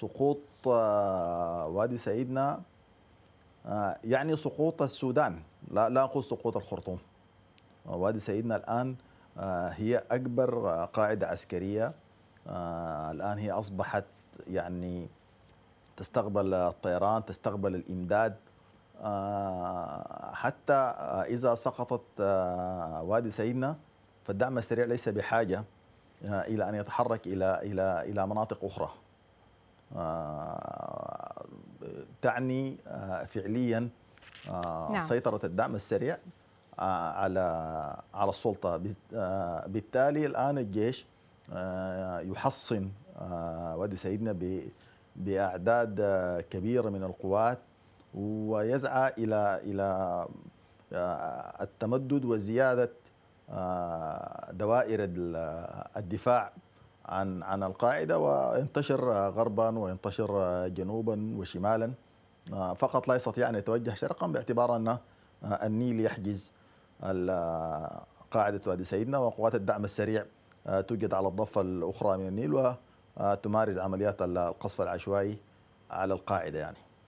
سقوط آه، وادي سيدنا آه، يعني سقوط السودان لا لا اقول سقوط الخرطوم آه، وادي سيدنا الان هي اكبر قاعده عسكريه الان هي اصبحت يعني تستقبل الطيران تستقبل الامداد حتى اذا سقطت وادي سيدنا فالدعم السريع ليس بحاجه الى ان يتحرك الى الى الى مناطق اخرى آه، تعني آه، فعليا آه، نعم. سيطرة الدعم السريع على على السلطة بالتالي الآن الجيش يحصن وادي سيدنا بأعداد كبيرة من القوات ويسعى إلى إلى التمدد وزيادة دوائر الدفاع عن عن القاعده وينتشر غربا وينتشر جنوبا وشمالا فقط لا يستطيع ان يتوجه شرقا باعتبار ان النيل يحجز قاعده وادي سيدنا وقوات الدعم السريع توجد على الضفه الاخرى من النيل وتمارس عمليات القصف العشوائي على القاعده يعني